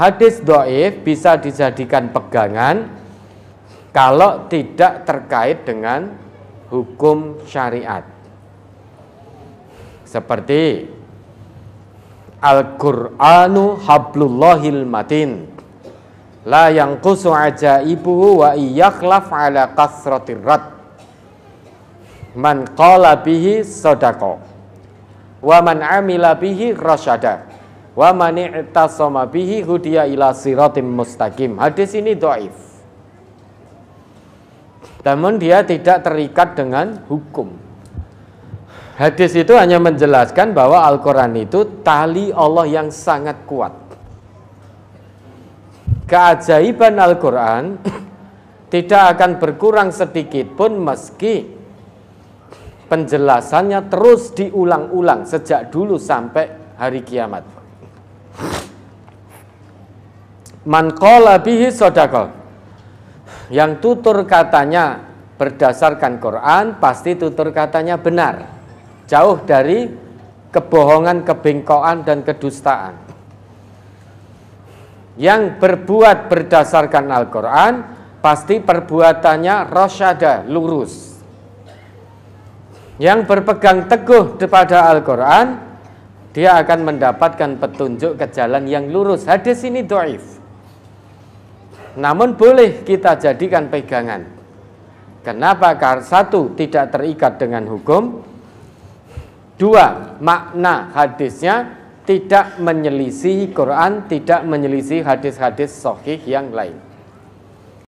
hadis do'if bisa dijadikan pegangan kalau tidak terkait dengan hukum syariat. Seperti Al-Qur'anu hablullahil matin la yang kusu ibu wa iyaklaf ala kasratir man qala bihi sodako wa man amila bihi rasyadah wa mani ittasama bihi hudiya ila siratim mustaqim. Hadis ini doif Namun dia tidak terikat dengan hukum. Hadis itu hanya menjelaskan bahwa Al-Qur'an itu tali Allah yang sangat kuat. Keajaiban Al-Qur'an tidak akan berkurang sedikit pun meski penjelasannya terus diulang-ulang sejak dulu sampai hari kiamat. Man qala bihi Yang tutur katanya berdasarkan Quran pasti tutur katanya benar. Jauh dari kebohongan, kebengkoan dan kedustaan. Yang berbuat berdasarkan Al-Quran pasti perbuatannya rosyada, lurus. Yang berpegang teguh kepada Al-Quran dia akan mendapatkan petunjuk ke jalan yang lurus. Hadis ini doif namun boleh kita jadikan pegangan. Kenapa? Karena satu tidak terikat dengan hukum, dua makna hadisnya tidak menyelisihi Quran, tidak menyelisihi hadis-hadis sohih yang lain.